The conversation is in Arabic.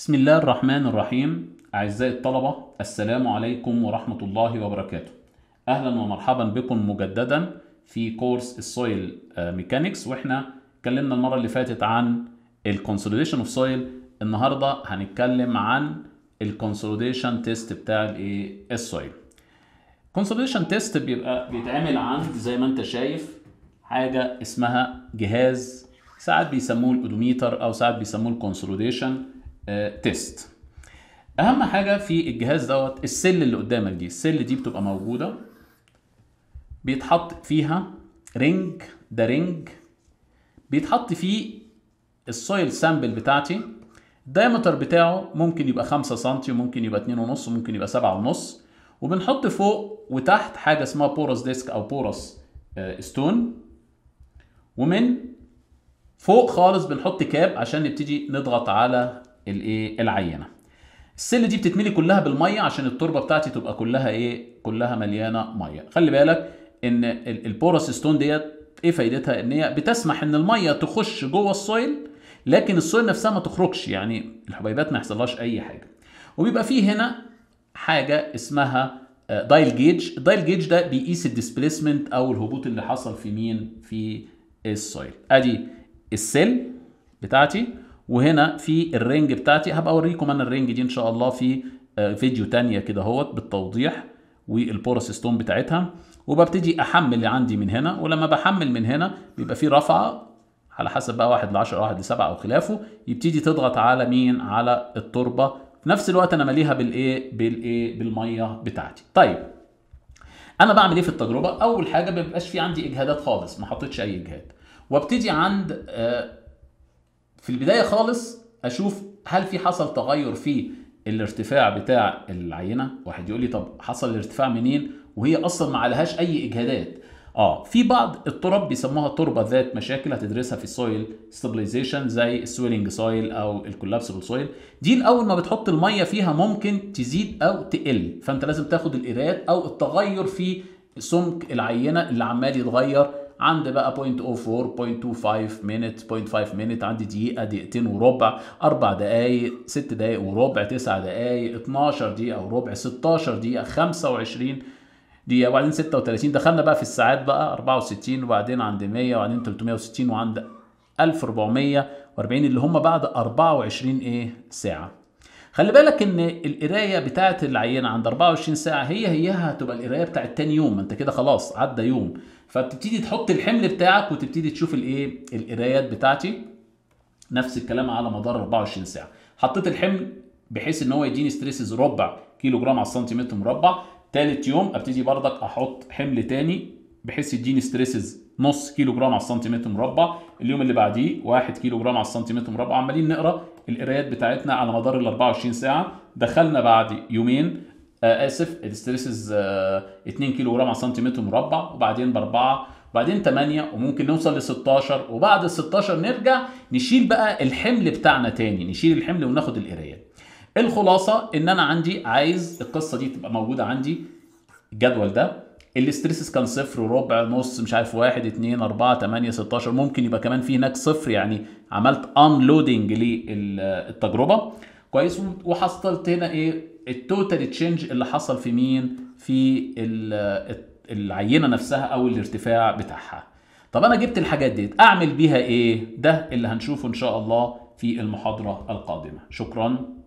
بسم الله الرحمن الرحيم أعزائي الطلبة السلام عليكم ورحمة الله وبركاته أهلا ومرحبا بكم مجددا في كورس السويل ميكانيكس آه، وإحنا اتكلمنا المرة اللي فاتت عن الكونسوليديشن اوف سويل النهاردة هنتكلم عن الكونسوليديشن تيست بتاع الايه السويل كونسوليديشن تيست بيبقى بيتعمل عن زي ما انت شايف حاجة اسمها جهاز ساعات بيسموه الاودوميتر او ساعات بيسموه الكونسوليديشن تيست اهم حاجه في الجهاز دوت السل اللي قدامك دي السل دي بتبقى موجوده بيتحط فيها رينج ده رينج بيتحط فيه السويل سامبل بتاعتي الدايمتر بتاعه ممكن يبقى 5 سم وممكن يبقى 2.5 وممكن يبقى 7.5 وبنحط فوق وتحت حاجه اسمها بورس ديسك او بورس ستون آه، ومن فوق خالص بنحط كاب عشان نبتدي نضغط على الايه العينه السل دي بتتملي كلها بالميه عشان التربه بتاعتي تبقى كلها ايه كلها مليانه ميه خلي بالك ان البورس ستون ديت ايه فايدتها ان هي بتسمح ان الميه تخش جوه السويل لكن السويل نفسها ما تخرجش يعني الحبيبات ما يحصلهاش اي حاجه وبيبقى فيه هنا حاجه اسمها دايل جيج الدايل جيج ده بيقيس الديسبليسمنت او الهبوط اللي حصل في مين في السويل ادي السل بتاعتي وهنا في الرينج بتاعتي هبقى اوريكم انا الرينج دي ان شاء الله في آه، فيديو تانية كده اهوت بالتوضيح ستون بتاعتها وببتدي احمل اللي عندي من هنا ولما بحمل من هنا بيبقى في رفعه على حسب بقى 1 ل 10 1 ل 7 او خلافه يبتدي تضغط على مين على التربه في نفس الوقت انا ماليها بالايه بالايه بالميه بتاعتي طيب انا بعمل ايه في التجربه اول حاجه ما بيبقاش في عندي اجهادات خالص ما حطيتش اي اجهاد وابتدي عند آه في البدايه خالص اشوف هل في حصل تغير في الارتفاع بتاع العينه واحد يقول لي طب حصل الارتفاع منين وهي اصلا ما عليهاش اي اجهادات اه في بعض التراب بيسموها تربه ذات مشاكل هتدرسها في السويل ستابلايزيشن زي السويلنج سويل او الكولابسبل سويل دي اول ما بتحط الميه فيها ممكن تزيد او تقل فانت لازم تاخد القرايات او التغير في سمك العينه اللي عمال يتغير عند بقى 0.04 0.25 مينت 0.5 مينت عندي دقيقه دقيقتين وربع اربع دقائق ست دقائق وربع تسع دقائق 12 دقيقه وربع 16 دقيقه 25 دقيقه وبعدين 36 دخلنا بقى في الساعات بقى 64 وبعدين عند 100 وبعدين 360 وعند 1440 اللي هم بعد 24 ايه ساعه خلي بالك ان القرايه بتاعه العينه عند 24 ساعه هي هيها هتبقى القرايه بتاعه تاني يوم انت كده خلاص عدى يوم فبتبتدي تحط الحمل بتاعك وتبتدي تشوف الايه القرايات بتاعتي نفس الكلام على مدار 24 ساعه حطيت الحمل بحيث ان هو يديني ستريسز ربع كيلو جرام على السنتيمتر مربع ثالث يوم ابتدي بردك احط حمل تاني بحيث يديني ستريسز نص كيلو جرام على السنتيمتر مربع اليوم اللي بعديه 1 كيلو جرام على السنتيمتر مربع عمالين نقرا القرايات بتاعتنا على مدار ال 24 ساعه دخلنا بعد يومين آه اسف الستريسز آه 2 كيلو جرام على سنتيمتر مربع وبعدين باربعه وبعدين 8 وممكن نوصل ل 16 وبعد ال 16 نرجع نشيل بقى الحمل بتاعنا تاني نشيل الحمل وناخد القرايات الخلاصه ان انا عندي عايز القصه دي تبقى موجوده عندي الجدول ده الاستريسز كان صفر وربع نص مش عارف واحد اتنين اربعة تمانية ستاشر ممكن يبقى كمان في هناك صفر يعني عملت انلودنج للتجربة كويس وحصلت هنا ايه التوتال تشينج اللي حصل في مين في العينة نفسها او الارتفاع بتاعها طب انا جبت الحاجات دي اعمل بيها ايه ده اللي هنشوفه ان شاء الله في المحاضرة القادمة شكرا